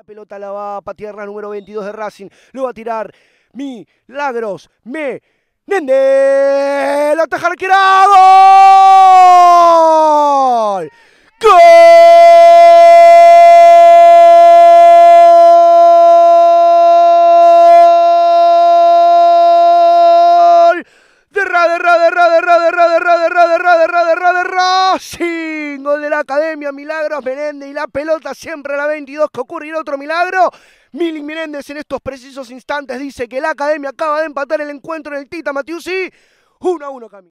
La pelota la va para tierra número 22 de Racing. Lo va a tirar Milagros Me Nende. La taja arquerado. ¡Gol! Derra, derra, derra, derra, derra, derra, derra, derra, derra, derra, derra. 5 de la Academia, Milagros Menéndez y la pelota siempre a la 22 que ocurre y otro milagro. Mili Menéndez en estos precisos instantes dice que la Academia acaba de empatar el encuentro en el Tita Matiusi. 1 a 1 Camilo.